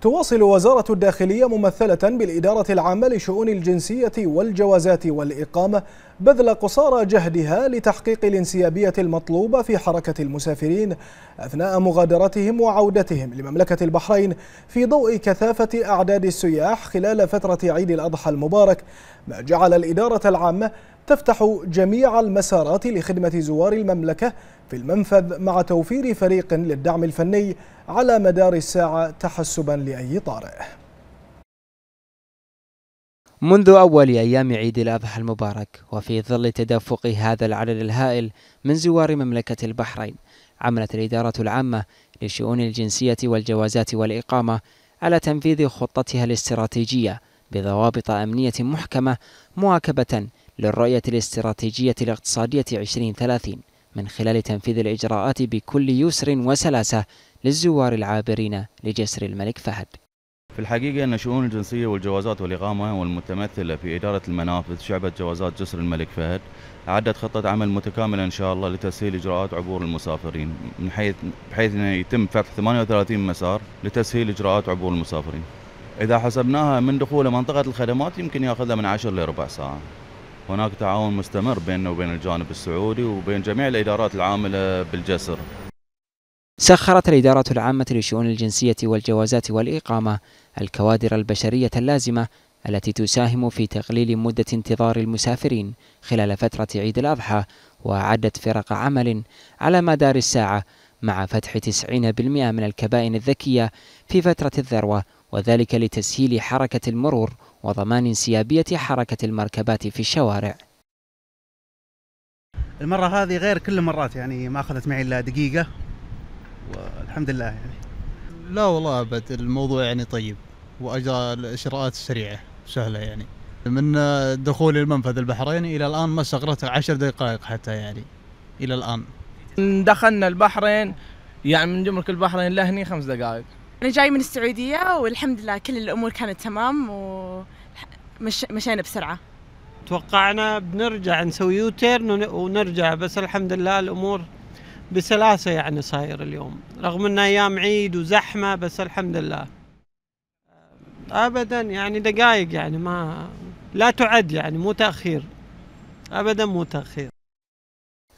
تواصل وزارة الداخلية ممثلة بالإدارة العامة لشؤون الجنسية والجوازات والإقامة بذل قصارى جهدها لتحقيق الانسيابية المطلوبة في حركة المسافرين أثناء مغادرتهم وعودتهم لمملكة البحرين في ضوء كثافة أعداد السياح خلال فترة عيد الأضحى المبارك ما جعل الإدارة العامة تفتح جميع المسارات لخدمة زوار المملكة في المنفذ مع توفير فريق للدعم الفني على مدار الساعة تحسبا لأي طارئ منذ أول أيام عيد الأضحى المبارك وفي ظل تدفق هذا العدد الهائل من زوار مملكة البحرين عملت الإدارة العامة لشؤون الجنسية والجوازات والإقامة على تنفيذ خطتها الاستراتيجية بضوابط أمنية محكمة مواكبة للرؤية الاستراتيجية الاقتصادية 2030 من خلال تنفيذ الإجراءات بكل يسر وسلاسة للزوار العابرين لجسر الملك فهد في الحقيقة أن شؤون الجنسية والجوازات والإقامة والمتمثلة في إدارة المنافذ شعبة جوازات جسر الملك فهد أعدت خطة عمل متكاملة إن شاء الله لتسهيل إجراءات عبور المسافرين من حيث بحيث أنه يتم فتح 38 مسار لتسهيل إجراءات عبور المسافرين إذا حسبناها من دخول منطقة الخدمات يمكن ياخذها من 10 لربع ساعة هناك تعاون مستمر بيننا وبين الجانب السعودي وبين جميع الإدارات العاملة بالجسر سخرت الإدارة العامة لشؤون الجنسية والجوازات والإقامة الكوادر البشرية اللازمة التي تساهم في تقليل مدة انتظار المسافرين خلال فترة عيد الأضحى وأعدت فرق عمل على مدار الساعة مع فتح 90% من الكبائن الذكية في فترة الذروة وذلك لتسهيل حركة المرور وضمان انسيابية حركة المركبات في الشوارع المرة هذه غير كل المرات يعني ما أخذت معي إلا دقيقة والحمد لله يعني لا والله أبد الموضوع يعني طيب وأجرى الإجراءات السريعة سهلة يعني من دخول المنفذ البحريني إلى الآن ما استغرقت عشر دقائق حتى يعني إلى الآن دخلنا البحرين يعني من جمرك البحرين لهني خمس دقائق أنا جاي من السعودية والحمد لله كل الأمور كانت تمام ومشينا بسرعة توقعنا بنرجع نسوي يوتيرن ونرجع بس الحمد لله الأمور بسلاسة يعني صاير اليوم رغم أنه أيام عيد وزحمة بس الحمد لله أبدا يعني دقايق يعني ما لا تعد يعني مو تأخير أبدا مو تأخير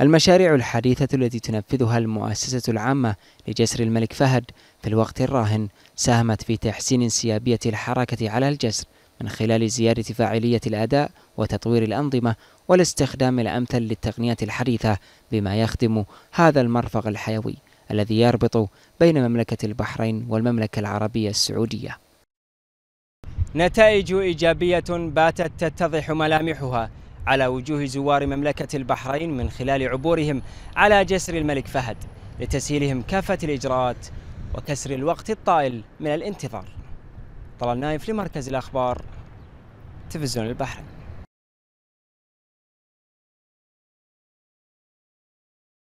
المشاريع الحديثة التي تنفذها المؤسسة العامة لجسر الملك فهد في الوقت الراهن ساهمت في تحسين انسيابية الحركة على الجسر من خلال زيادة فاعلية الأداء وتطوير الأنظمة والاستخدام الأمثل للتقنيات الحديثة بما يخدم هذا المرفق الحيوي الذي يربط بين مملكة البحرين والمملكة العربية السعودية نتائج إيجابية باتت تتضح ملامحها على وجوه زوار مملكة البحرين من خلال عبورهم على جسر الملك فهد لتسهيلهم كافة الإجراءات وكسر الوقت الطائل من الانتظار طلال نايف لمركز الأخبار تلفزيون البحرين